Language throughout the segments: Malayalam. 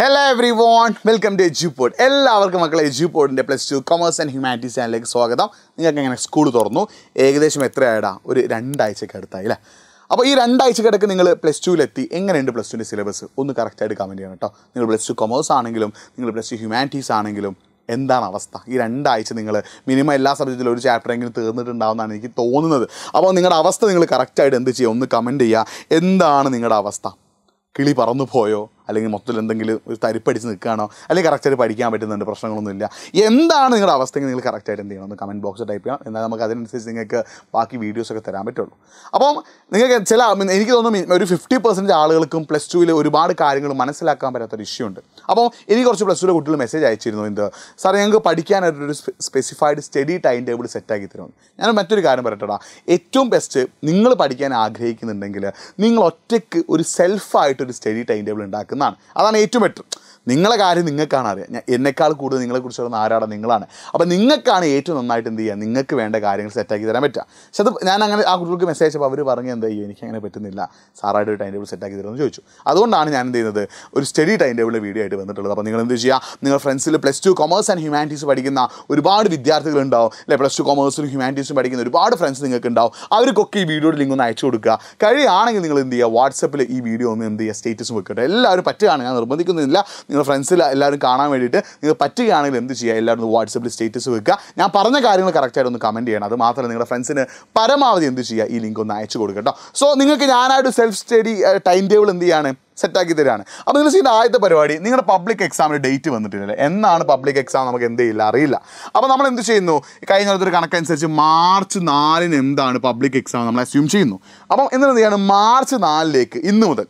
hello everyone welcome to Eduport എല്ലാവർക്കും മക്കളെ എജ്യൂപോർട്ടിൻ്റെ plus two commerce and humanities ചാനലിലേക്ക് സ്വാഗതം നിങ്ങൾക്ക് എങ്ങനെ സ്കൂൾ തുറന്നു ഏകദേശം ആയിടാ ഒരു രണ്ടാഴ്ചയ്ക്ക് അടുത്തായി അല്ലേ അപ്പോൾ ഈ രണ്ടാഴ്ചക്കിടക്ക് നിങ്ങൾ പ്ലസ് ടുവിലെത്തി എങ്ങനെയുണ്ട് പ്ലസ് ടുവിൻ്റെ സിലബസ് ഒന്ന് കറക്റ്റായിട്ട് കമൻറ്റ് ചെയ്യണം കേട്ടോ നിങ്ങൾ പ്ലസ് ടു കൊമേഴ്സ് ആണെങ്കിലും നിങ്ങൾ പ്ലസ് ടു ഹ്യൂമാനിറ്റീസ് ആണെങ്കിലും എന്താണ് അവസ്ഥ ഈ രണ്ടാഴ്ച നിങ്ങൾ മിനിമം എല്ലാ സബ്ജക്റ്റിലും ഒരു ചാപ്റ്റർ എങ്കിലും തീർന്നിട്ടുണ്ടാവുന്നതാണ് എനിക്ക് തോന്നുന്നത് അപ്പോൾ നിങ്ങളുടെ അവസ്ഥ നിങ്ങൾ കറക്റ്റായിട്ട് എന്ത് ചെയ്യുക ഒന്ന് കമൻറ്റ് ചെയ്യുക എന്താണ് നിങ്ങളുടെ അവസ്ഥ കിളി പറന്നു പോയോ അല്ലെങ്കിൽ മൊത്തത്തിൽ എന്തെങ്കിലും ഒരു തരിപ്പടിച്ച് നിൽക്കുകയാണോ അല്ലെങ്കിൽ കറക്റ്റായിട്ട് പഠിക്കാൻ പറ്റുന്നുണ്ട് പ്രശ്നങ്ങളൊന്നുമില്ല എന്താണ് നിങ്ങളുടെ അവസ്ഥയെങ്കിൽ നിങ്ങൾ കറക്റ്റായിട്ട് എന്ത് ചെയ്യണം ഒന്ന് കമൻറ്റ് ബോക്സ് ടൈപ്പ് ചെയ്യണം എന്നാൽ നമുക്ക് അതിനനുസരിച്ച് നിങ്ങൾക്ക് ബാക്കി വീഡിയോസൊക്കെ തരാൻ പറ്റുള്ളൂ അപ്പം നിങ്ങൾക്ക് ചില എനിക്ക് തോന്നുന്നു ഒരു ഫിഫ്റ്റി പെർസെൻറ്റ് ആളുകൾക്കും പ്ലസ് ടുവിൽ ഒരുപാട് കാര്യങ്ങൾ മനസ്സിലാക്കാൻ പറ്റാത്തൊരു ഇഷ്യൂ ഉണ്ട് അപ്പോൾ എനിക്ക് കുറച്ച് പ്ലസ് ടുവിലെ കുട്ടികൾ മെസ്സേജ് അയച്ചിരുന്നു എന്ത് സാർ ഞങ്ങൾക്ക് പഠിക്കാനായിട്ടൊരു സ്പെസിഫൈഡ് സ്റ്റഡി ടൈം ടേബിൾ സെറ്റാക്കി തരുമെന്ന് ഞാൻ മറ്റൊരു കാര്യം പറയട്ടടാ ഏറ്റവും ബെസ്റ്റ് നിങ്ങൾ പഠിക്കാൻ ആഗ്രഹിക്കുന്നുണ്ടെങ്കിൽ നിങ്ങൾ ഒറ്റയ്ക്ക് ഒരു സെൽഫായിട്ടൊരു സ്റ്റഡി ടൈം ടേബിൾ ഉണ്ടാക്കുന്നത് എന്നാണ് അതാണ് ഏറ്റവും ബെറ്റർ നിങ്ങളെ കാര്യം നിങ്ങൾക്കാണ് അറിയാം ഞാൻ എന്നെക്കാൾ കൂടുതൽ നിങ്ങളെക്കുറിച്ച് അറിയുന്ന ആരാണ് നിങ്ങളാണ് അപ്പോൾ നിങ്ങൾക്കാണ് ഏറ്റവും നന്നായിട്ട് എന്ത് ചെയ്യുക നിങ്ങൾക്ക് വേണ്ട കാര്യങ്ങൾ സെറ്റാക്കി തരാൻ പറ്റുക പക്ഷെ അത് ഞാൻ അങ്ങനെ ആ കുട്ടികൾക്ക് മെസ്സേജ് അപ്പോൾ അവർ പറഞ്ഞ് എന്താ ചെയ്യും അങ്ങനെ പറ്റുന്നില്ല സാറായിട്ട് ഒരു ടൈം ടേബിൾ സെറ്റാക്കി തരുമെന്ന് ചോദിച്ചു അതുകൊണ്ടാണ് ഞാൻ എന്ത് ചെയ്യുന്നത് ഒരു സ്റ്റഡി ടൈം ടേബിൾ വീഡിയോ ആയിട്ട് വന്നിട്ടുള്ളത് അപ്പോൾ നിങ്ങൾ എന്ത് ചെയ്യുക നിങ്ങൾ ഫ്രണ്ട്സിൽ plus two commerce and humanities പഠിക്കുന്ന ഒരുപാട് വിദ്യാർത്ഥികൾ ഉണ്ടാവും അല്ലെ പ്ലസ് ടു കൊമേഴ്സിലും ഹ്യൂമാനിറ്റീസും പഠിക്കുന്ന ഒരുപാട് ഫ്രണ്ട്സ് നിങ്ങൾക്ക് ഉണ്ടാവും അവർക്കൊക്കെ ഈ വീഡിയോയുടെ ലിങ്ക് ഒന്ന് അയച്ചു കൊടുക്കുക കഴിയുകയാണെങ്കിൽ നിങ്ങൾ എന്ത് ചെയ്യുക വാട്സപ്പിൽ ഈ വീഡിയോ ഒന്ന് എന്ത് ചെയ്യുക സ്റ്റേറ്റസ് വെക്കട്ടെ എല്ലാവരും പറ്റുകയാണ് ഞാൻ നിർബന്ധിക്കുന്നില്ല നിങ്ങൾ നിങ്ങൾ ഫ്രണ്ട്സിൽ എല്ലാവരും കാണാൻ വേണ്ടിയിട്ട് നിങ്ങൾ പറ്റുകയാണെങ്കിൽ എന്ത് ചെയ്യുക എല്ലാവരും വാട്സപ്പിൽ സ്റ്റേറ്റസ് വെക്കുക ഞാൻ പറഞ്ഞ കാര്യങ്ങൾ കറക്റ്റായിട്ട് ഒന്ന് കമൻറ്റ് ചെയ്യണം അത് മാത്രമല്ല നിങ്ങളുടെ ഫ്രണ്ട്സിന് പരമാവധി എന്ത് ചെയ്യുക ഈ ലിങ്ക് ഒന്ന് അയച്ചു കൊടുക്കുക കേട്ടോ സോ നിങ്ങൾക്ക് ഞാനായിട്ട് സെൽഫ് സ്റ്റഡി ടൈം ടേബിൾ എന്ത് ചെയ്യാണ് സെറ്റാക്കി തരാണ് അപ്പോൾ നിങ്ങൾ ചെയ്യുന്ന ആദ്യത്തെ പരിപാടി നിങ്ങളുടെ പബ്ലിക് എക്സാമിന് ഡേറ്റ് വന്നിട്ടില്ല എന്നാണ് പബ്ലിക് എക്സാം നമുക്ക് എന്ത് ചെയ്യില്ല അറിയില്ല അപ്പോൾ നമ്മൾ എന്ത് ചെയ്യുന്നു കഴിഞ്ഞ ഒരു കണക്കനുസരിച്ച് മാർച്ച് നാലിന് എന്താണ് പബ്ലിക് എക്സാം നമ്മൾ അസ്യൂം ചെയ്യുന്നു അപ്പം എന്നിട്ട് ചെയ്യാണ് മാർച്ച് നാലിലേക്ക് ഇന്ന് മുതൽ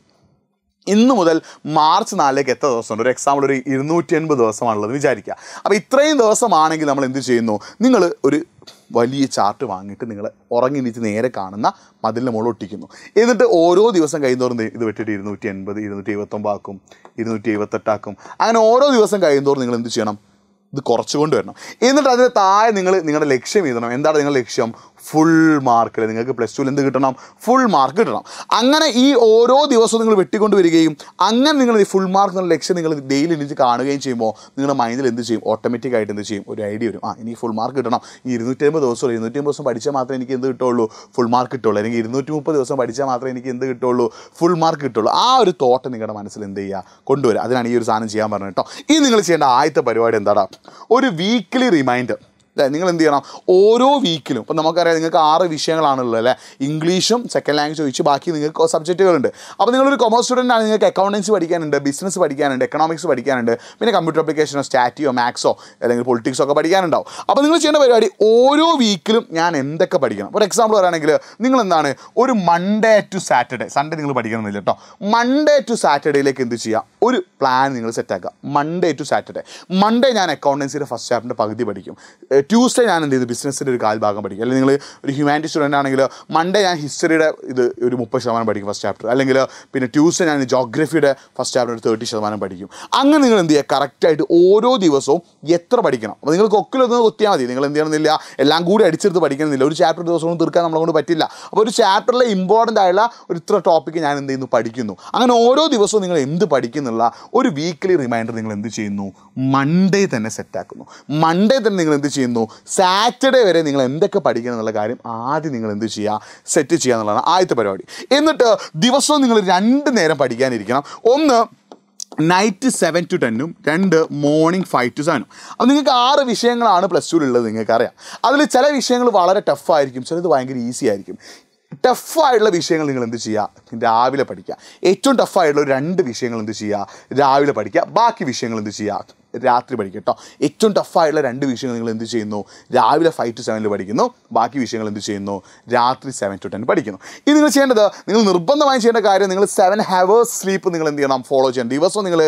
ഇന്ന് മുതൽ മാർച്ച് നാലിലേക്ക് എത്ര ദിവസമുണ്ട് ഒരു എക്സാമ്പിൾ ഒരു ഇരുന്നൂറ്റി എൺപത് ദിവസമാണുള്ളത് വിചാരിക്കുക അപ്പോൾ ഇത്രയും ദിവസമാണെങ്കിൽ നമ്മൾ എന്ത് ചെയ്യുന്നു നിങ്ങൾ ഒരു വലിയ ചാർട്ട് വാങ്ങിയിട്ട് നിങ്ങൾ ഉറങ്ങി നീച്ച് നേരെ കാണുന്ന മതിലിൻ്റെ മുകളിൽ ഒട്ടിക്കുന്നു എന്നിട്ട് ഓരോ ദിവസം കഴിയുന്നോറും ഇത് വെട്ടിട്ട് ഇരുന്നൂറ്റി എൺപത് ഇരുന്നൂറ്റി എഴുപത്തൊമ്പതാക്കും ഇരുന്നൂറ്റി എഴുപത്തെട്ടാക്കും അങ്ങനെ ഓരോ ദിവസം കഴിയുന്നോറും നിങ്ങൾ എന്ത് ചെയ്യണം ഇത് കുറച്ചുകൊണ്ട് വരണം എന്നിട്ട് അതിന് താഴെ നിങ്ങൾ നിങ്ങളുടെ ലക്ഷ്യം എഴുതണം എന്താണ് നിങ്ങളുടെ ലക്ഷ്യം ഫുൾ മാർക്കിൽ നിങ്ങൾക്ക് പ്ലസ് ടുവിൽ എന്ത് കിട്ടണം ഫുൾ മാർക്ക് കിട്ടണം അങ്ങനെ ഈ ഓരോ ദിവസവും നിങ്ങൾ വെട്ടിക്കൊണ്ട് വരികയും അങ്ങനെ നിങ്ങൾ ഈ ഫുൾ മാർക്ക് എന്നുള്ള ലക്ഷ്യം നിങ്ങൾ ഡെയിലി എനിക്ക് കാണുകയും ചെയ്യുമ്പോൾ നിങ്ങളുടെ മൈൻഡിൽ എന്ത് ചെയ്യും ഓട്ടോമാറ്റിക്കായിട്ട് എന്ത് ചെയ്യും ഒരു ഐഡിയ വരും ആ ഇനി ഫുൾ മാർക്ക് കിട്ടണം ഈ അമ്പത് ദിവസം അമ്പത് ദിവസം പഠിച്ചാൽ മാത്രമേ എനിക്ക് എന്ത് കിട്ടുള്ളൂ ഫുൾ മാർക്ക് കിട്ടുള്ളൂ അല്ലെങ്കിൽ ഇരുന്നൂറ്റി മുപ്പത് ദിവസം പഠിച്ചാൽ മാത്രമേ എനിക്ക് എന്ത് കിട്ടുള്ളൂ ഫുൾ മാർക്ക് കിട്ടുള്ളൂ ആ ഒരു തോട്ട് നിങ്ങളുടെ മനസ്സിൽ എന്ത് ചെയ്യുക കൊണ്ടുവരിക അതിനാണ് ഈ ഒരു സാധനം ചെയ്യാൻ പറഞ്ഞത് കേട്ടോ ഈ നിങ്ങൾ ചെയ്യേണ്ട ആദ്യത്തെ പരിപാടി എന്താടാ ഒരു വീക്ക്ലി റിമൈൻഡർ അല്ലേ നിങ്ങൾ എന്ത് ചെയ്യണം ഓരോ വീക്കിലും ഇപ്പം നമുക്കറിയാം നിങ്ങൾക്ക് ആറ് വിഷയങ്ങളാണുള്ളത് അല്ലേ ഇംഗ്ലീഷും സെക്കൻഡ് ലാംഗ്വേജ് ഒഴിച്ച് ബാക്കി നിങ്ങൾക്ക് സബ്ജക്റ്റുകളുണ്ട് അപ്പോൾ നിങ്ങളൊരു കൊമേഴ്സ് സ്റ്റുഡൻ്റ് ആണ് നിങ്ങൾക്ക് അക്കൗണ്ടൻസി പഠിക്കാനുണ്ട് ബിസിനസ് പഠിക്കാനുണ്ട് എക്കണോമിക്സ് പഠിക്കാനുണ്ട് പിന്നെ കമ്പ്യൂട്ടർ അപ്ലിക്കേഷനോ സ്റ്റാറ്റിയോ മാത്സോ അല്ലെങ്കിൽ പൊളിറ്റിക്സോ ഒക്കെ പഠിക്കാനുണ്ടാവും അപ്പോൾ നിങ്ങൾ ചെയ്യേണ്ട പരിപാടി ഓരോ വീക്കിലും ഞാൻ എന്തൊക്കെ പഠിക്കണം ഒരു എക്സാമ്പിൾ പറയുകയാണെങ്കിൽ നിങ്ങൾ എന്താണ് ഒരു മൺഡേ ടു സാറ്റർഡേ സൺഡേ നിങ്ങൾ പഠിക്കണമെന്നില്ല കേട്ടോ മൺഡേ ടു സാറ്റർഡേയിലേക്ക് എന്ത് ചെയ്യുക ഒരു പ്ലാൻ നിങ്ങൾ സെറ്റാക്കുക മൺഡേ ടു സാറ്റർഡേ മൺഡേ ഞാൻ അക്കൗണ്ടൻസിയുടെ ഫസ്റ്റ് ചാപ്റ്ററിൻ്റെ പകുതി പഠിക്കും ട്യൂസ്ഡേ ഞാൻ എന്ത് ചെയ്തു ബിസിനസ്സിൻ്റെ ഒരു കാൽഭാഗം പഠിക്കും അല്ലെങ്കിൽ നിങ്ങൾ ഒരു ഹ്യൂമാനിറ്റി സ്റ്റുഡൻ്റ് ആണെങ്കിൽ മൺഡേ ഞാൻ ഹിസ്റ്ററിയുടെ ഇത് ഒരു മുപ്പത് ശതമാനം പഠിക്കും ഫസ്റ്റ് ചാപ്റ്റർ അല്ലെങ്കിൽ പിന്നെ ട്യൂസ്ഡേ ഞാൻ ജോഗ്രഫിയുടെ ഫസ്റ്റ് ചാപ്റ്റർ ഒരു തേർട്ടി ശതമാനം പഠിക്കും അങ്ങനെ നിങ്ങൾ എന്ത് ചെയ്യുക കറക്റ്റായിട്ട് ഓരോ ദിവസവും എത്ര പഠിക്കണം അപ്പോൾ നിങ്ങൾ കൊക്കിലൊന്ന് കൊത്തിയാൽ മതി നിങ്ങൾ എന്ത് ചെയ്യണമെന്നില്ല എല്ലാം കൂടി അടിച്ചെടുത്ത് പഠിക്കണമെന്നില്ല ഒരു ചാപ്റ്റർ ദിവസവും തീർക്കാൻ നമ്മളെ കൊണ്ട് പറ്റില്ല അപ്പോൾ ഒരു ചാപ്റ്ററിലെ ഇമ്പോർട്ടൻ്റ് ആയുള്ള ഒരു ഇത്ര ടോപ്പിക്ക് ഞാൻ എന്ത് ചെയ്യുന്നു പഠിക്കുന്നു അങ്ങനെ ഓരോ ദിവസവും നിങ്ങൾ എന്ത് പഠിക്കുന്നുള്ള ഒരു വീക്ക്ലി റിമൈൻഡർ നിങ്ങൾ എന്ത് ചെയ്യുന്നു മൺഡേ തന്നെ സെറ്റാക്കുന്നു മൺഡേ തന്നെ നിങ്ങൾ എന്ത് ചെയ്യുന്നു പറയുന്നു സാറ്റർഡേ വരെ നിങ്ങൾ എന്തൊക്കെ പഠിക്കണം എന്നുള്ള കാര്യം ആദ്യം നിങ്ങൾ എന്ത് ചെയ്യുക സെറ്റ് ചെയ്യുക എന്നുള്ളതാണ് ആദ്യത്തെ പരിപാടി എന്നിട്ട് ദിവസവും നിങ്ങൾ രണ്ട് നേരം പഠിക്കാനിരിക്കണം ഒന്ന് നൈറ്റ് സെവൻ ടു ടെന്നും രണ്ട് മോർണിംഗ് ഫൈവ് ടു സെവനും അപ്പോൾ നിങ്ങൾക്ക് ആറ് വിഷയങ്ങളാണ് പ്ലസ് ടുവിലുള്ളത് നിങ്ങൾക്കറിയാം അതിൽ ചില വിഷയങ്ങൾ വളരെ ടഫായിരിക്കും ചിലത് ഭയങ്കര ഈസി ആയിരിക്കും ടഫായിട്ടുള്ള വിഷയങ്ങൾ നിങ്ങൾ എന്ത് ചെയ്യുക രാവിലെ പഠിക്കുക ഏറ്റവും ടഫായിട്ടുള്ള രണ്ട് വിഷയങ്ങൾ എന്ത് ചെയ്യുക രാവിലെ പഠിക്കുക ബാക്കി വിഷയങ്ങൾ എന്ത് ചെയ്യുക രാത്രി പഠിക്കുക കേട്ടോ ഏറ്റവും ടഫായിട്ടുള്ള രണ്ട് വിഷയങ്ങൾ നിങ്ങൾ എന്ത് ചെയ്യുന്നു രാവിലെ ഫൈവ് ടു സെവനിൽ പഠിക്കുന്നു ബാക്കി വിഷയങ്ങൾ എന്ത് ചെയ്യുന്നു രാത്രി സെവൻ ടു ടെൻ പഠിക്കുന്നു ഇത് നിങ്ങൾ ചെയ്യേണ്ടത് നിങ്ങൾ നിർബന്ധമായും ചെയ്യേണ്ട കാര്യം നിങ്ങൾ സെവൻ ഹവേഴ്സ് സ്ലീപ്പ് നിങ്ങൾ എന്ത് ചെയ്യണം ഫോളോ ചെയ്യണം ദിവസവും നിങ്ങൾ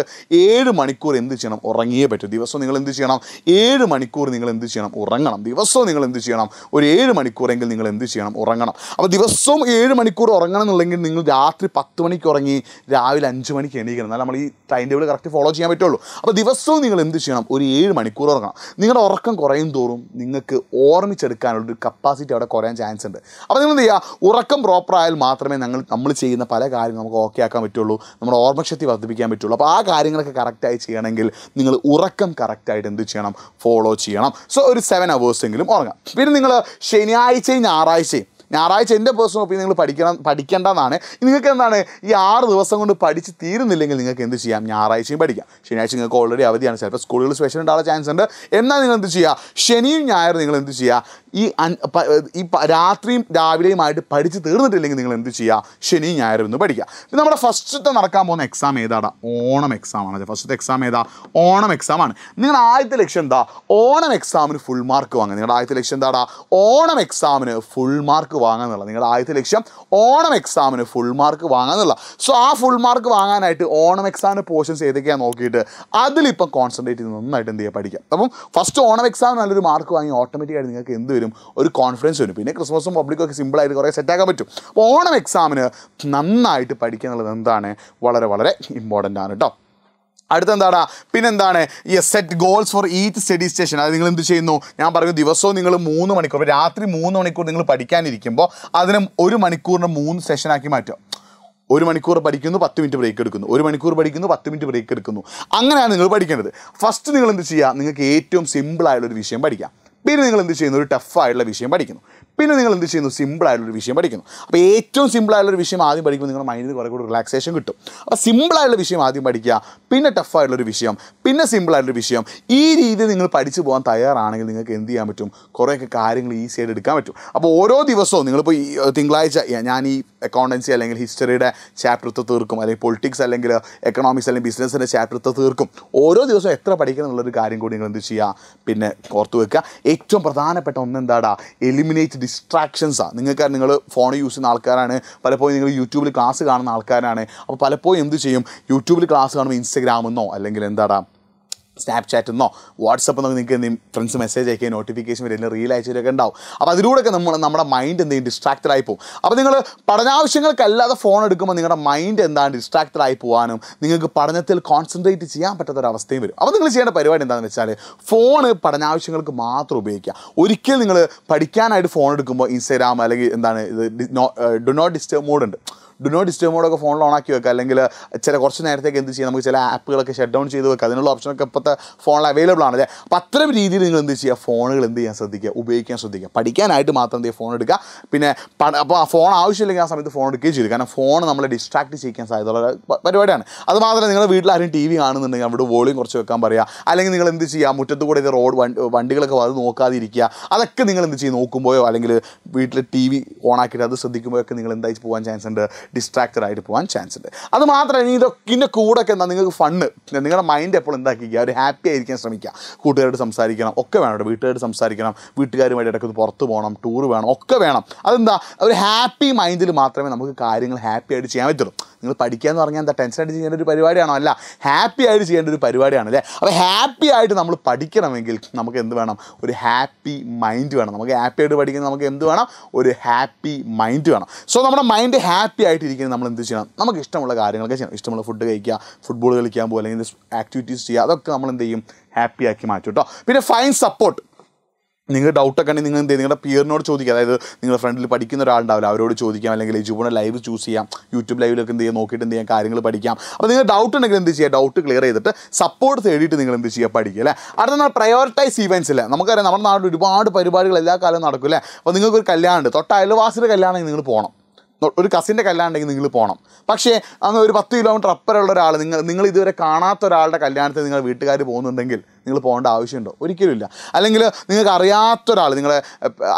ഏഴ് മണിക്കൂർ എന്ത് ചെയ്യണം ഉറങ്ങിയേ പറ്റും ദിവസവും നിങ്ങൾ എന്ത് ചെയ്യണം ഏഴ് മണിക്കൂർ നിങ്ങൾ എന്ത് ചെയ്യണം ഉറങ്ങണം ദിവസവും നിങ്ങൾ എന്ത് ചെയ്യണം ഒരു ഏഴ് മണിക്കൂറെങ്കിൽ നിങ്ങൾ എന്ത് ചെയ്യണം ഉറങ്ങണം അപ്പോൾ ദിവസവും ഏഴ് മണിക്കൂർ ഉറങ്ങണം എന്നുണ്ടെങ്കിൽ നിങ്ങൾ രാത്രി പത്ത് മണിക്ക് ഉറങ്ങി രാവിലെ അഞ്ച് മണിക്ക് എണീക്കണം എന്നാൽ നമ്മൾ ഈ ടൈം ടേബിൾ കറക്റ്റ് ഫോളോ ചെയ്യാൻ പറ്റുള്ളൂ അപ്പോൾ ദിവസവും നിങ്ങൾ എന്ത് ചെയ്യണം ഒരു ഏഴ് മണിക്കൂർ ഉറങ്ങണം നിങ്ങളുടെ ഉറക്കം കുറയും തോറും നിങ്ങൾക്ക് ഓർമ്മിച്ചെടുക്കാനുള്ള ഒരു കപ്പാസിറ്റി അവിടെ കുറയാൻ ചാൻസ് ഉണ്ട് അപ്പോൾ നിങ്ങൾ എന്ത് ചെയ്യുക ഉറക്കം പ്രോപ്പറായാൽ മാത്രമേ ഞങ്ങൾ നമ്മൾ ചെയ്യുന്ന പല കാര്യങ്ങളും നമുക്ക് ഓക്കെ ആക്കാൻ പറ്റുള്ളൂ നമ്മുടെ ഓർമ്മശക്തി വർദ്ധിപ്പിക്കാൻ പറ്റുള്ളൂ അപ്പോൾ ആ കാര്യങ്ങളൊക്കെ കറക്റ്റായി ചെയ്യണമെങ്കിൽ നിങ്ങൾ ഉറക്കം കറക്റ്റായിട്ട് എന്ത് ചെയ്യണം ഫോളോ ചെയ്യണം സോ ഒരു സെവൻ അവേഴ്സെങ്കിലും ഉറങ്ങാം പിന്നെ നിങ്ങൾ ശനിയാഴ്ചയും ഞായറാഴ്ചയും ഞായറാഴ്ച എൻ്റെ പേഴ്സണൽ ഒപ്പീനിയൻ നിങ്ങൾ പഠിക്കണം പഠിക്കേണ്ടതാണ് നിങ്ങൾക്ക് എന്താണ് ഈ ആറ് ദിവസം കൊണ്ട് പഠിച്ച് തീരുന്നില്ലെങ്കിൽ നിങ്ങൾക്ക് എന്ത് ചെയ്യാം ഞായറാഴ്ചയും പഠിക്കാം ശനിയാഴ്ച നിങ്ങൾക്ക് ഓൾറെഡി അവധിയാണ് ചിലപ്പോൾ സ്കൂളുകൾ സ്പെഷ്യൽ ഉണ്ടാകാൻ ചാൻസ് ഉണ്ട് എന്നാൽ നിങ്ങൾ എന്ത് ചെയ്യുക ശനിയും ഞായറും നിങ്ങൾ എന്ത് ചെയ്യുക ഈ ഈ രാത്രിയും രാവിലെയുമായിട്ട് പഠിച്ച് തീർന്നിട്ടില്ലെങ്കിൽ നിങ്ങൾ എന്ത് ചെയ്യുക ശനി ഞായറും ഒന്ന് പഠിക്കുക പിന്നെ നമ്മുടെ ഫസ്റ്റത്തെ നടക്കാൻ പോകുന്ന എക്സാം ഏതാണ് ഓണം എക്സാം ആണ് ഫസ്റ്റത്തെ എക്സാം ഏതാ ഓണം എക്സാം ആണ് നിങ്ങളുടെ ആദ്യത്തെ ലക്ഷ്യം എന്താ ഓണം എക്സാമിന് ഫുൾ മാർക്ക് വാങ്ങുക നിങ്ങളുടെ ആദ്യത്തെ ലക്ഷ്യം എന്താടാ ഓണം എക്സാമിന് ഫുൾ മാർക്ക് വാങ്ങുക എന്നുള്ള നിങ്ങളുടെ ആദ്യത്തെ ലക്ഷ്യം ഓണം എക്സാമിന് ഫുൾ മാർക്ക് വാങ്ങുക എന്നുള്ള സോ ആ ഫുൾ മാർക്ക് വാങ്ങാനായിട്ട് ഓണം എക്സാമിൻ്റെ പോർഷൻസ് ഏതൊക്കെയാണ് നോക്കിയിട്ട് അതിലിപ്പം കോൺസെൻട്രേറ്റ് ചെയ്ത് നന്നായിട്ട് എന്ത് ചെയ്യുക പഠിക്കാം അപ്പം ഫസ്റ്റ് ഓണം എക്സാം നല്ലൊരു മാർക്ക് വാങ്ങി ഓട്ടോമാറ്റിക്കായിട്ട് നിങ്ങൾക്ക് എന്ത് വരും ഒരു കോൺഫിഡൻസ് വരും പിന്നെ ക്രിസ്മസും പബ്ലിക്കും ഒക്കെ സിമ്പിളായിട്ട് കുറേ സെറ്റാക്കാൻ പറ്റും അപ്പോൾ ഓണം എക്സാമിന് നന്നായിട്ട് പഠിക്കുക എന്നുള്ളത് എന്താണ് വളരെ വളരെ ഇമ്പോർട്ടൻ്റ് ആണ് കേട്ടോ എന്താണ് പിന്നെന്താണ് ഈ set goals for each study station അത് നിങ്ങൾ എന്ത് ചെയ്യുന്നു ഞാൻ പറയുന്ന ദിവസവും നിങ്ങൾ മൂന്ന് മണിക്കൂർ രാത്രി മൂന്ന് മണിക്കൂർ നിങ്ങൾ പഠിക്കാനിരിക്കുമ്പോൾ അതിന് ഒരു മണിക്കൂറിന് മൂന്ന് സെഷനാക്കി മാറ്റുക ഒരു മണിക്കൂർ പഠിക്കുന്നു പത്ത് മിനിറ്റ് ബ്രേക്ക് എടുക്കുന്നു ഒരു മണിക്കൂർ പഠിക്കുന്നു പത്ത് മിനിറ്റ് ബ്രേക്ക് എടുക്കുന്നു അങ്ങനെയാണ് നിങ്ങൾ പഠിക്കേണ്ടത് ഫസ്റ്റ് നിങ്ങൾ എന്ത് ചെയ്യുക നിങ്ങൾക്ക് ഏറ്റവും സിമ്പിളായുള്ളൊരു വിഷയം പഠിക്കാം പിന്നെ നിങ്ങൾ എന്ത് ചെയ്യുന്നു ഒരു ടഫായിട്ടുള്ള വിഷയം പഠിക്കുന്നു പിന്നെ നിങ്ങൾ എന്ത് ചെയ്യുന്നു സിമ്പിളായിട്ടുള്ളൊരു വിഷയം പഠിക്കുന്നു അപ്പോൾ ഏറ്റവും സിമ്പിളായിട്ടുള്ളൊരു വിഷയം ആദ്യം പഠിക്കുമ്പോൾ നിങ്ങളുടെ മൈൻഡിൽ കുറേ കൂടി റിലാക്സേഷൻ കിട്ടും അപ്പോൾ സിമ്പിളായിട്ടുള്ള വിഷയം ആദ്യം പഠിക്കുക പിന്നെ ടഫായിട്ടുള്ളൊരു വിഷയം പിന്നെ സിമ്പിളായിട്ടുള്ള വിഷയം ഈ രീതിയിൽ നിങ്ങൾ പഠിച്ചു പോകാൻ തയ്യാറാണെങ്കിൽ നിങ്ങൾക്ക് എന്ത് ചെയ്യാൻ പറ്റും കുറേയൊക്കെ കാര്യങ്ങൾ ഈസി ആയിട്ട് എടുക്കാൻ പറ്റും അപ്പോൾ ഓരോ ദിവസവും നിങ്ങളിപ്പോൾ ഈ തിങ്കളാഴ്ച ഞാൻ ഈ അക്കൗണ്ടൻസി അല്ലെങ്കിൽ ഹിസ്റ്ററിയുടെ ചാപ്റ്റർ തീർക്കും അല്ലെങ്കിൽ പൊളിറ്റിക്സ് അല്ലെങ്കിൽ എക്കണോമിക്സ് അല്ലെങ്കിൽ ബിസിനസ്സിൻ്റെ ചാപ്റ്റർ തീർക്കും ഓരോ ദിവസവും എത്ര പഠിക്കണം എന്നുള്ളൊരു കാര്യം കൂടി നിങ്ങൾ എന്ത് ചെയ്യുക പിന്നെ ഓർത്ത് വെക്കുക ഏറ്റവും പ്രധാനപ്പെട്ട ഒന്നെന്താടാ എലിമിനേറ്റ് ഡിസ്ട്രാക്ഷൻസാണ് നിങ്ങൾക്ക് നിങ്ങൾ ഫോൺ യൂസ് ചെയ്യുന്ന ആൾക്കാരാണ് പലപ്പോഴും നിങ്ങൾ യൂട്യൂബിൽ ക്ലാസ് കാണുന്ന ആൾക്കാരാണ് അപ്പോൾ പലപ്പോഴും എന്ത് ചെയ്യും യൂട്യൂബിൽ ക്ലാസ് കാണുമ്പോൾ ഇൻസ്റ്റഗ്രാമെന്നോ അല്ലെങ്കിൽ എന്താടാ എന്നോ വാട്സപ്പ് എന്നൊക്കെ നിങ്ങൾക്ക് എന്തെങ്കിലും ഫ്രണ്ട്സ് മെസ്സേജ് അയക്കുകയും നോട്ടിഫിക്കേഷൻ വരില്ല റീൽ അയച്ചൊക്കെ ഉണ്ടാവും അപ്പോൾ അതിലൂടെയൊക്കെ നമ്മൾ നമ്മുടെ മൈൻഡ് എന്തെങ്കിലും ഡിസ്ട്രാക്റ്റഡ് ആയി പോകും അപ്പോൾ നിങ്ങൾ പഠനാവശ്യങ്ങൾക്കല്ലാതെ ഫോൺ എടുക്കുമ്പോൾ നിങ്ങളുടെ മൈൻഡ് എന്താണ് ഡിസ്ട്രാക്റ്റഡ് ആയി പോകാനും നിങ്ങൾക്ക് പഠനത്തിൽ കോൺസെൻട്രേറ്റ് ചെയ്യാൻ പറ്റാത്ത അവസ്ഥയും വരും അപ്പോൾ നിങ്ങൾ ചെയ്യേണ്ട പരിപാടി എന്താണെന്ന് വെച്ചാൽ ഫോൺ പഠനാവശ്യങ്ങൾക്ക് മാത്രം ഉപയോഗിക്കുക ഒരിക്കൽ നിങ്ങൾ പഠിക്കാനായിട്ട് ഫോൺ എടുക്കുമ്പോൾ ഇൻസ്റ്റാഗ്രാം അല്ലെങ്കിൽ എന്താണ് ഇത് ഡു നോട്ട് ഡിസ്റ്റേബ് ഉണ്ട് ഡു നോട്ട് ഡിസ്റ്റേബ് മോഡൊക്കെ ഫോണിൽ ഓൺ ആക്കി വെക്കുക അല്ലെങ്കിൽ ചില കുറച്ച് നേരത്തേക്ക് എന്ത് ചെയ്യാം നമുക്ക് ചില ആപ്പുകളൊക്കെ ഷട്ട് ഡൗൺ ചെയ്ത് വെക്കുക അതിനുള്ള ഓപ്ഷനൊക്കെ ഇപ്പോഴത്തെ ഫോണിൽ അവൈലബിൾ ആണ് അല്ലേ അപ്പോൾ അത്തരം രീതിയിൽ നിങ്ങൾ എന്ത് ചെയ്യുക ഫോണുകൾ എന്ത് ചെയ്യാൻ ശ്രദ്ധിക്കുക ഉപയോഗിക്കാൻ ശ്രദ്ധിക്കുക പഠിക്കാനായിട്ട് മാത്രം എന്ത് ചെയ്യുക ഫോൺ എടുക്കുക പിന്നെ അപ്പോൾ ആ ഫോൺ ആവശ്യമില്ലെങ്കിൽ ആ സമയത്ത് ഫോൺ എടുക്കുകയും ചെയ്തു കാരണം ഫോൺ നമ്മളെ ഡിസ്ട്രാക്ട് ചെയ്യിക്കാൻ സാധ്യതയുള്ള പരിപാടിയാണ് അത് മാത്രമല്ല നിങ്ങൾ വീട്ടിൽ ആരും ടി വി കാണുന്നുണ്ടെങ്കിൽ അവിടെ വോളിയം കുറച്ച് വെക്കാൻ പറയുക അല്ലെങ്കിൽ നിങ്ങൾ എന്ത് ചെയ്യുക മുറ്റത്ത് കൂടെ ഇത് റോഡ് വണ്ടി വണ്ടികളൊക്കെ വന്ന് നോക്കാതിരിക്കുക അതൊക്കെ നിങ്ങൾ എന്ത് ചെയ്യും നോക്കുമ്പോഴോ അല്ലെങ്കിൽ വീട്ടിൽ ടി വി ഓൺ ആക്കിയിട്ട് അത് ശ്രദ്ധിക്കുമ്പോഴൊക്കെ നിങ്ങൾ എന്തായി പോകാൻ ചാൻസ് ഉണ്ട് ഡിസ്ട്രാക്റ്റഡ് ആയിട്ട് പോകാൻ ചാൻസ് ഉണ്ട് അത് മാത്രമല്ല ഇനി ഇതൊക്കെ ഇതിൻ്റെ കൂടെ ഒക്കെ എന്താ നിങ്ങൾക്ക് ഫണ്ണ് നിങ്ങളുടെ മൈൻഡ് എപ്പോഴും എന്താക്കിക്കുക അവർ ഹാപ്പി ആയിരിക്കാൻ ശ്രമിക്കുക കൂട്ടുകാരോട് സംസാരിക്കണം ഒക്കെ വേണം വീട്ടുകാരോട് സംസാരിക്കണം വീട്ടുകാരുമായിട്ട് ഇടയ്ക്ക് പുറത്ത് പോകണം ടൂറ് വേണം ഒക്കെ വേണം അതെന്താ ഒരു ഹാപ്പി മൈൻഡിൽ മാത്രമേ നമുക്ക് കാര്യങ്ങൾ ഹാപ്പി ആയിട്ട് ചെയ്യാൻ പറ്റുള്ളൂ നിങ്ങൾ പഠിക്കുക എന്ന് പറഞ്ഞാൽ എന്താ ടെൻഷൻ അടിച്ച് ചെയ്യേണ്ട ഒരു പരിപാടിയാണോ അല്ല ഹാപ്പി ആയിട്ട് ചെയ്യേണ്ട ഒരു പരിപാടിയാണ് അല്ലേ അപ്പോൾ ഹാപ്പി ആയിട്ട് നമ്മൾ പഠിക്കണമെങ്കിൽ നമുക്ക് എന്ത് വേണം ഒരു ഹാപ്പി മൈൻഡ് വേണം നമുക്ക് ഹാപ്പി ആയിട്ട് പഠിക്കുന്ന നമുക്ക് എന്ത് വേണം ഒരു ഹാപ്പി മൈൻഡ് വേണം സോ നമ്മുടെ മൈൻഡ് ഹാപ്പി ആയിട്ട് നമ്മൾ എന്ത് ചെയ്യണം നമുക്ക് ഇഷ്ടമുള്ള കാര്യങ്ങളൊക്കെ ചെയ്യണം ഇഷ്ടമുള്ള ഫുഡ് കഴിക്കുക ഫുട്ബോൾ കളിക്കാൻ പോകുക അല്ലെങ്കിൽ ആക്ടിവിറ്റീസ് ചെയ്യുക അതൊക്കെ നമ്മൾ എന്ത് ചെയ്യും ഹാപ്പി ആക്കി മാറ്റും കേട്ടോ പിന്നെ ഫൈൻ സപ്പോർട്ട് നിങ്ങൾ ഡൗട്ടൊക്കെ ഉണ്ടെങ്കിൽ നിങ്ങൾ എന്ത് നിങ്ങളുടെ പിയറിനോട് ചോദിക്കുക അതായത് നിങ്ങളുടെ ഫ്രണ്ടിൽ പഠിക്കുന്ന ഒരാളുണ്ടാവില്ല അവരോട് ചോദിക്കാം അല്ലെങ്കിൽ എജുബോണ ലൈവ് ചൂസ് ചെയ്യാം യൂട്യൂബ് ലൈവിലൊക്കെ എന്ത് ചെയ്യാം നോക്കിയിട്ട് എന്ത് ചെയ്യാം കാര്യങ്ങൾ പഠിക്കാം അപ്പോൾ നിങ്ങൾ ഡൗട്ട് ഉണ്ടെങ്കിൽ എന്ത് ചെയ്യുക ഡൗട്ട് ക്ലിയർ ചെയ്തിട്ട് സപ്പോർട്ട് തേടിയിട്ട് നിങ്ങൾ എന്ത് ചെയ്യുക പഠിക്കുക അല്ലേ അടുത്ത നമ്മൾ പ്രയോറിറ്റൈസ് ഇവൻസ് അല്ലേ നമുക്കറിയാം നമ്മുടെ നാട്ടിൽ ഒരുപാട് പരിപാടികൾ എല്ലാ കാലവും നടക്കും അപ്പോൾ നിങ്ങൾക്കൊരു കല്യാണം ഉണ്ട് തൊട്ട അയൽവാസിയുടെ കല്യാണമെങ്കിൽ നിങ്ങൾ പോകണം ഒരു കസിൻ്റെ കല്യാണമുണ്ടെങ്കിൽ നിങ്ങൾ പോകണം പക്ഷേ അങ്ങ് ഒരു പത്ത് കിലോമീറ്റർ അപ്പുറമുള്ള ഒരാൾ നിങ്ങൾ നിങ്ങൾ ഇതുവരെ കാണാത്ത ഒരാളുടെ കല്യാണത്തിന് നിങ്ങൾ വീട്ടുകാർ പോകുന്നുണ്ടെങ്കിൽ നിങ്ങൾ പോകേണ്ട ആവശ്യമുണ്ടോ ഒരിക്കലുമില്ല അല്ലെങ്കിൽ നിങ്ങൾക്ക് അറിയാത്ത ഒരാൾ നിങ്ങളെ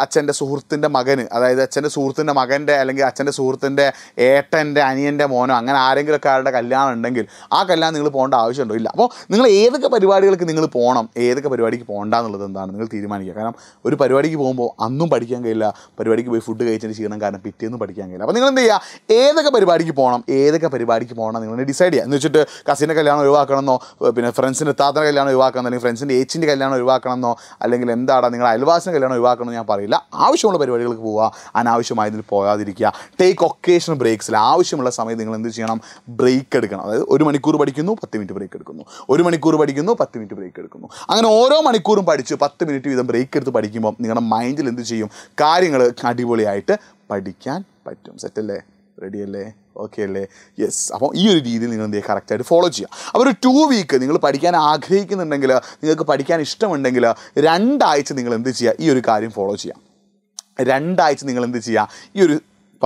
അച്ഛൻ്റെ സുഹൃത്തിൻ്റെ മകന് അതായത് അച്ഛൻ്റെ സുഹൃത്തിൻ്റെ മകൻ്റെ അല്ലെങ്കിൽ അച്ഛൻ്റെ സുഹൃത്തിൻ്റെ ഏട്ടൻ്റെ അനിയൻ്റെ മോനോ അങ്ങനെ ആരെങ്കിലുമൊക്കെ ആരുടെ കല്യാണം ഉണ്ടെങ്കിൽ ആ കല്യാണം നിങ്ങൾ പോകേണ്ട ആവശ്യമുണ്ടോ ഇല്ല അപ്പോൾ നിങ്ങൾ ഏതൊക്കെ പരിപാടികൾക്ക് നിങ്ങൾ പോകണം ഏതൊക്കെ പരിപാടിക്ക് പോകണ്ട എന്നുള്ളത് എന്താണ് നിങ്ങൾ തീരുമാനിക്കുക കാരണം ഒരു പരിപാടിക്ക് പോകുമ്പോൾ അന്നും പഠിക്കാൻ കഴിയില്ല പരിപാടിക്ക് പോയി ഫുഡ് കഴിച്ചിട്ട് ക്ഷീണം കാരണം പിറ്റേന്നും പഠിക്കാൻ കഴിയില്ല അപ്പോൾ നിങ്ങൾ എന്ത് ചെയ്യുക ഏതൊക്കെ പരിപാടിക്ക് പോകണം ഏതൊക്കെ പരിപാടിക്ക് പോകണം നിങ്ങൾ ഡിസൈഡ് ചെയ്യുക എന്ന് വെച്ചിട്ട് കസിൻ്റെ കല്യാണം ഒഴിവാക്കണമെന്നോ പിന്നെ ഫ്രണ്ട്സിൻ്റെ എത്താത്ത കല്യാണം ഒഴിവാക്കണം അല്ലെങ്കിൽ ഫ്രണ്ട്സിൻ്റെ ഏച്ചിൻ്റെ കല്യാണം എന്നോ അല്ലെങ്കിൽ എന്താടാ നിങ്ങൾ അയൽവാസിൻ്റെ കല്യാണം എന്ന് ഞാൻ പറയില്ല ആവശ്യമുള്ള പരിപാടികൾക്ക് പോവുക അനാവശ്യമായതിൽ പോകാതിരിക്കുക ടേക്ക് ഒക്കേഷൻ ബ്രേക്സിൽ ആവശ്യമുള്ള സമയത്ത് നിങ്ങൾ എന്ത് ചെയ്യണം ബ്രേക്ക് എടുക്കണം അതായത് ഒരു മണിക്കൂർ പഠിക്കുന്നു പത്ത് മിനിറ്റ് ബ്രേക്ക് എടുക്കുന്നു ഒരു മണിക്കൂർ പഠിക്കുന്നു പത്ത് മിനിറ്റ് ബ്രേക്ക് എടുക്കുന്നു അങ്ങനെ ഓരോ മണിക്കൂറും പഠിച്ച് പത്ത് മിനിറ്റ് വീതം ബ്രേക്ക് എടുത്ത് പഠിക്കുമ്പോൾ നിങ്ങളുടെ മൈൻഡിൽ എന്ത് ചെയ്യും കാര്യങ്ങൾ അടിപൊളിയായിട്ട് പഠിക്കാൻ പറ്റും സെറ്റല്ലേ റെഡിയല്ലേ ഓക്കെ അല്ലേ യെസ് അപ്പോൾ ഈ ഒരു രീതിയിൽ നിങ്ങൾ എന്ത് കറക്റ്റായിട്ട് ഫോളോ ചെയ്യുക അപ്പോൾ ഒരു ടു വീക്ക് നിങ്ങൾ പഠിക്കാൻ ആഗ്രഹിക്കുന്നുണ്ടെങ്കിൽ നിങ്ങൾക്ക് പഠിക്കാൻ ഇഷ്ടമുണ്ടെങ്കിൽ രണ്ടാഴ്ച നിങ്ങൾ എന്ത് ചെയ്യുക ഈ ഒരു കാര്യം ഫോളോ ചെയ്യുക രണ്ടാഴ്ച നിങ്ങൾ എന്ത് ചെയ്യുക ഈ ഒരു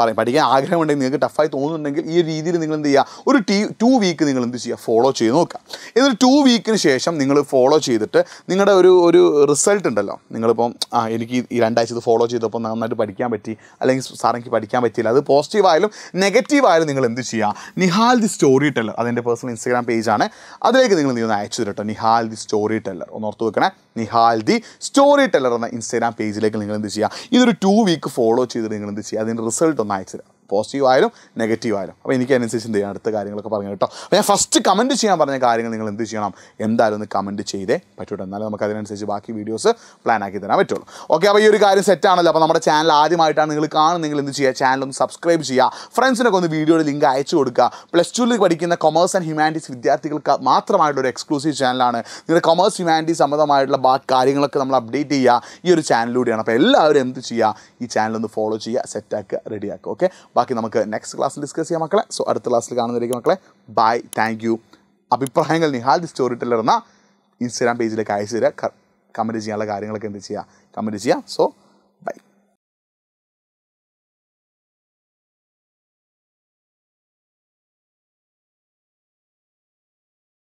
പറയും പഠിക്കാൻ ആഗ്രഹമുണ്ടെങ്കിൽ നിങ്ങൾക്ക് ടഫായി തോന്നുന്നുണ്ടെങ്കിൽ ഈ രീതിയിൽ നിങ്ങൾ എന്ത് ചെയ്യുക ഒരു ടീ ടു വീക്ക് നിങ്ങൾ എന്ത് ചെയ്യുക ഫോളോ ചെയ്ത് നോക്കുക എന്നിട്ട് ടു വീക്കിന് ശേഷം നിങ്ങൾ ഫോളോ ചെയ്തിട്ട് നിങ്ങളുടെ ഒരു ഒരു റിസൾട്ട് ഉണ്ടല്ലോ നിങ്ങളിപ്പം ആ എനിക്ക് ഈ രണ്ടാഴ്ച ഇത് ഫോളോ ചെയ്തപ്പോൾ നന്നായിട്ട് പഠിക്കാൻ പറ്റി അല്ലെങ്കിൽ സാറെനിക്ക് പഠിക്കാൻ പറ്റിയില്ല അത് പോസിറ്റീവായാലും നെഗറ്റീവായാലും നിങ്ങൾ എന്ത് ചെയ്യുക നിഹാൽ ദി സ്റ്റോറി ടെല്ലർ അതെൻ്റെ പേഴ്സണൽ ഇൻസ്റ്റാഗ്രാം പേജാണ് അതിലേക്ക് നിങ്ങൾ നീ ഒന്ന് അയച്ചു തരട്ടോ നിഹാൽ ദി സ്റ്റോറി ടെല്ലർ ഒന്ന് ഓർത്ത് വെക്കണേ നിഹാൽദി സ്റ്റോറി ടെല്ലർ എന്ന ഇൻസ്റ്റാഗ്രാം പേജിലേക്ക് നിങ്ങൾ എന്ത് ചെയ്യുക ഇതൊരു ടു വീക്ക് ഫോളോ ചെയ്തിട്ട് നിങ്ങൾ എന്ത് ചെയ്യുക അതിൻ്റെ റിസൾട്ട് ഒന്ന് അയച്ചു തരാം പോസിറ്റീവ് ആയാലും നെഗറ്റീവ് ആയാലും അപ്പോൾ എനിക്ക് അതിനനുസരിച്ച് എന്ത് ചെയ്യണം അടുത്ത കാര്യങ്ങളൊക്കെ പറഞ്ഞു കേട്ടോ അപ്പോൾ ഞാൻ ഫസ്റ്റ് കമൻറ്റ് ചെയ്യാൻ പറഞ്ഞ കാര്യങ്ങൾ നിങ്ങൾ എന്ത് ചെയ്യണം എന്തായാലും ഒന്ന് കമൻറ്റ് ചെയ്തേ പറ്റൂട്ടോ എന്നാലും നമുക്ക് അതിനനുസരിച്ച് ബാക്കി വീഡിയോസ് പ്ലാൻ ആക്കി തരാൻ പറ്റുള്ളൂ ഓക്കെ അപ്പോൾ ഈ ഒരു കാര്യം സെറ്റാണല്ലോ അപ്പോൾ നമ്മുടെ ചാനൽ ആദ്യമായിട്ടാണ് നിങ്ങൾ നിങ്ങൾ എന്ത് ചെയ്യുക ചാനൽ ഒന്ന് സബ്സ്ക്രൈബ് ചെയ്യുക ഫ്രണ്ട്സിനൊക്കെ ഒന്ന് വീഡിയോയുടെ ലിങ്ക് അയച്ചു കൊടുക്കുക പ്ലസ് ടുവിൽ പഠിക്കുന്ന കൊമേഴ്സ് ആൻഡ് ഹ്യൂമാനിറ്റീസ് വിദ്യാർത്ഥികൾക്ക് മാത്രമായിട്ടുള്ള ഒരു എക്സ്ക്ലൂസീവ് ചാനലാണ് നിങ്ങളുടെ കൊമേഴ്സ് ഹ്യൂമാനിറ്റീസ് സംബന്ധമായിട്ടുള്ള ബാക്കി കാര്യങ്ങളൊക്കെ നമ്മൾ അപ്ഡേറ്റ് ചെയ്യുക ഈ ഒരു ചാനലിലൂടെയാണ് അപ്പോൾ എല്ലാവരും എന്ത് ചെയ്യുക ഈ ചാനൽ ഒന്ന് ഫോളോ ചെയ്യുക സെറ്റാക്കുക റെഡിയാക്കുക ഓക്കെ ബാക്കി നമുക്ക് നെക്സ്റ്റ് ക്ലാസ്സിൽ ഡിസ്കസ് ചെയ്യാം മക്കളെ സോ അടുത്ത ക്ലാസ്സിൽ കാണുന്നതായിരിക്കും മക്കളെ ബൈ താങ്ക് യു അഭിപ്രായങ്ങൾ നിഹാൽ ദി സ്റ്റോറി ടെല്ലർ എന്ന ഇൻസ്റ്റാഗ്രാം പേജിലേക്ക് അയച്ചു തരിക കമൻറ്റ് ചെയ്യാനുള്ള കാര്യങ്ങളൊക്കെ എന്ത് ചെയ്യുക കമൻറ്റ് ചെയ്യുക സോ